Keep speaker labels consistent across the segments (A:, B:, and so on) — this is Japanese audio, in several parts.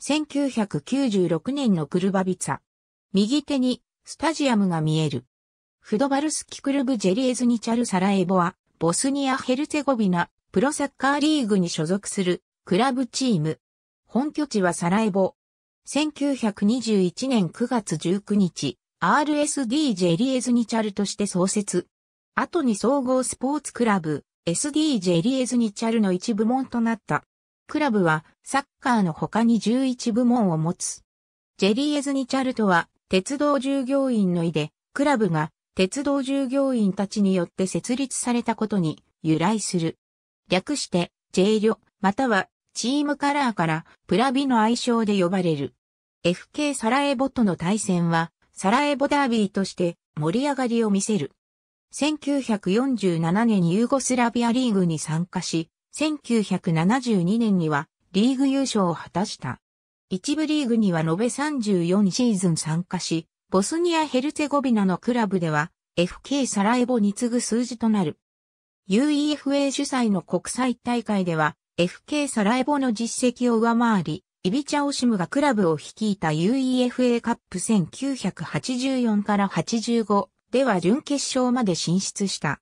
A: 1996年のクルバビツァ。右手にスタジアムが見える。フドバルスキクルブジェリエズニチャルサラエボは、ボスニア・ヘルツェゴビナ、プロサッカーリーグに所属するクラブチーム。本拠地はサラエボ。1921年9月19日、RSD ジェリエズニチャルとして創設。後に総合スポーツクラブ、SD ジェリエズニチャルの一部門となった。クラブはサッカーの他に11部門を持つ。ジェリー・エズニチャルトは鉄道従業員の意で、クラブが鉄道従業員たちによって設立されたことに由来する。略して、J 旅、またはチームカラーからプラビの愛称で呼ばれる。FK サラエボとの対戦は、サラエボダービーとして盛り上がりを見せる。1947年ユーゴスラビアリーグに参加し、1972年にはリーグ優勝を果たした。一部リーグには延べ34シーズン参加し、ボスニア・ヘルツェゴビナのクラブでは FK サラエボに次ぐ数字となる。UEFA 主催の国際大会では FK サラエボの実績を上回り、イビチャオシムがクラブを率いた UEFA カップ1984から85では準決勝まで進出した。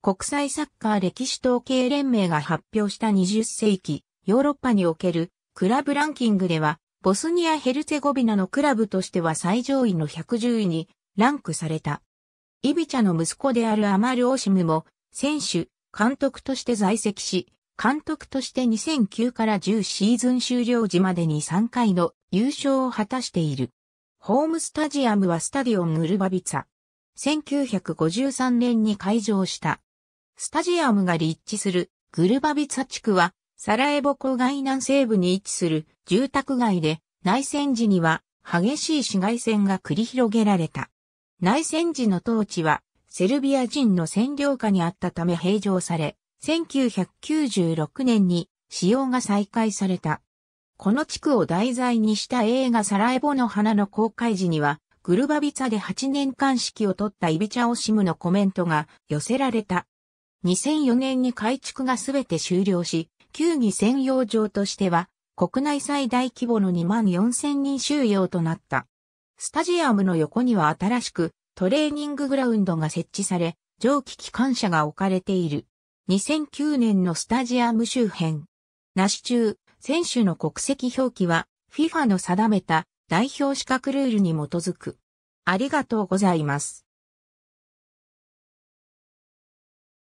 A: 国際サッカー歴史統計連盟が発表した20世紀、ヨーロッパにおけるクラブランキングでは、ボスニア・ヘルツェゴビナのクラブとしては最上位の110位にランクされた。イビチャの息子であるアマル・オシムも、選手、監督として在籍し、監督として2009から10シーズン終了時までに3回の優勝を果たしている。ホームスタジアムはスタディオン・ウルバビツァ。1953年に開場した。スタジアムが立地するグルバビツァ地区はサラエボ郊外南西部に位置する住宅街で内戦時には激しい市街戦が繰り広げられた。内戦時の統治はセルビア人の占領下にあったため平常され、1996年に使用が再開された。この地区を題材にした映画サラエボの花の公開時には、グルバビツァで8年間式を取ったイビチャオシムのコメントが寄せられた。2004年に改築がすべて終了し、球技専用場としては、国内最大規模の2万4000人収容となった。スタジアムの横には新しくトレーニンググラウンドが設置され、蒸気機関車が置かれている。2009年のスタジアム周辺。なし中、選手の国籍表記は FIFA の定めた代表資格ルールに基づく。ありがとうございます。